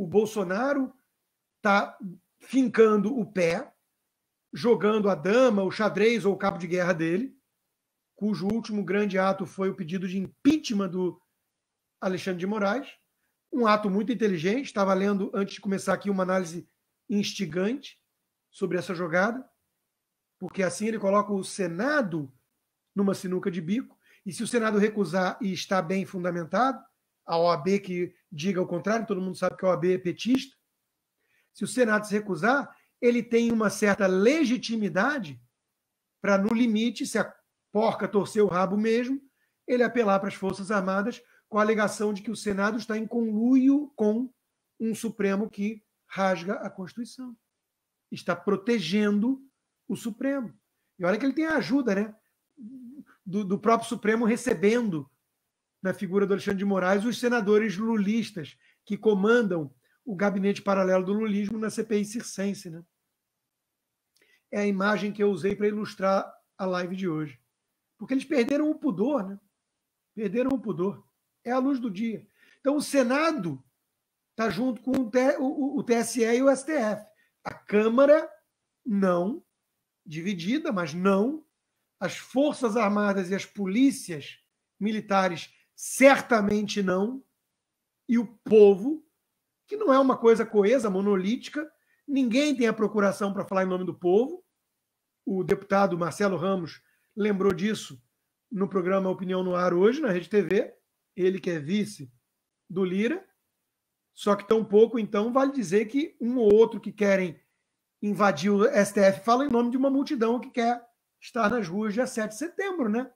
o Bolsonaro está fincando o pé, jogando a dama, o xadrez ou o cabo de guerra dele, cujo último grande ato foi o pedido de impeachment do Alexandre de Moraes. Um ato muito inteligente, estava lendo antes de começar aqui uma análise instigante sobre essa jogada, porque assim ele coloca o Senado numa sinuca de bico, e se o Senado recusar e está bem fundamentado, a OAB que diga o contrário, todo mundo sabe que a OAB é petista. Se o Senado se recusar, ele tem uma certa legitimidade para, no limite, se a porca torcer o rabo mesmo, ele apelar para as Forças Armadas com a alegação de que o Senado está em conluio com um Supremo que rasga a Constituição. Está protegendo o Supremo. E olha que ele tem a ajuda, né? Do, do próprio Supremo recebendo na figura do Alexandre de Moraes, os senadores lulistas que comandam o gabinete paralelo do lulismo na CPI circense. Né? É a imagem que eu usei para ilustrar a live de hoje. Porque eles perderam o pudor, né? Perderam o pudor. É a luz do dia. Então, o Senado está junto com o TSE e o STF. A Câmara, não, dividida, mas não. As Forças Armadas e as polícias militares Certamente não. E o povo, que não é uma coisa coesa, monolítica, ninguém tem a procuração para falar em nome do povo. O deputado Marcelo Ramos lembrou disso no programa Opinião no Ar hoje, na Rede TV. Ele que é vice do Lira. Só que tão pouco, então, vale dizer que um ou outro que querem invadir o STF fala em nome de uma multidão que quer estar nas ruas dia 7 de setembro, né?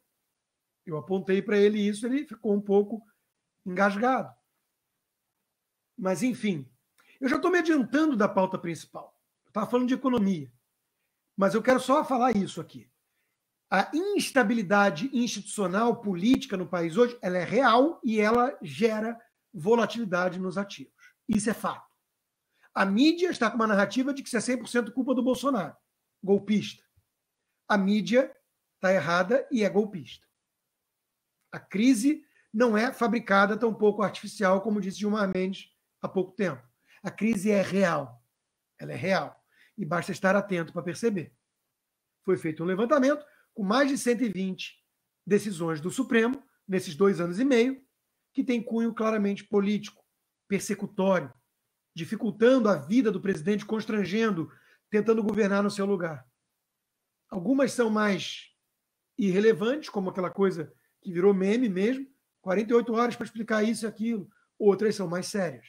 Eu apontei para ele isso, ele ficou um pouco engasgado. Mas, enfim, eu já estou me adiantando da pauta principal. estava falando de economia. Mas eu quero só falar isso aqui. A instabilidade institucional, política no país hoje, ela é real e ela gera volatilidade nos ativos. Isso é fato. A mídia está com uma narrativa de que isso é 100% culpa do Bolsonaro, golpista. A mídia está errada e é golpista. A crise não é fabricada tão pouco artificial, como disse Gilmar Mendes há pouco tempo. A crise é real. Ela é real. E basta estar atento para perceber. Foi feito um levantamento com mais de 120 decisões do Supremo nesses dois anos e meio, que tem cunho claramente político, persecutório, dificultando a vida do presidente, constrangendo, tentando governar no seu lugar. Algumas são mais irrelevantes, como aquela coisa que virou meme mesmo, 48 horas para explicar isso e aquilo. Outras são mais sérias.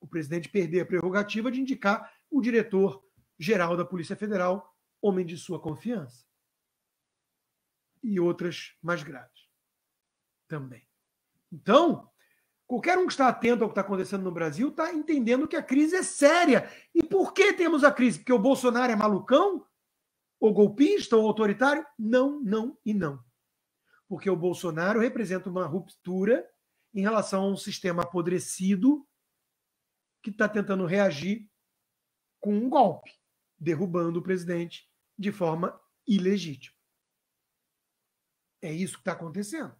O presidente perder a prerrogativa de indicar o diretor-geral da Polícia Federal, homem de sua confiança. E outras mais graves também. Então, qualquer um que está atento ao que está acontecendo no Brasil está entendendo que a crise é séria. E por que temos a crise? Porque o Bolsonaro é malucão? Ou golpista? Ou autoritário? Não, não e não porque o Bolsonaro representa uma ruptura em relação a um sistema apodrecido que está tentando reagir com um golpe, derrubando o presidente de forma ilegítima. É isso que está acontecendo.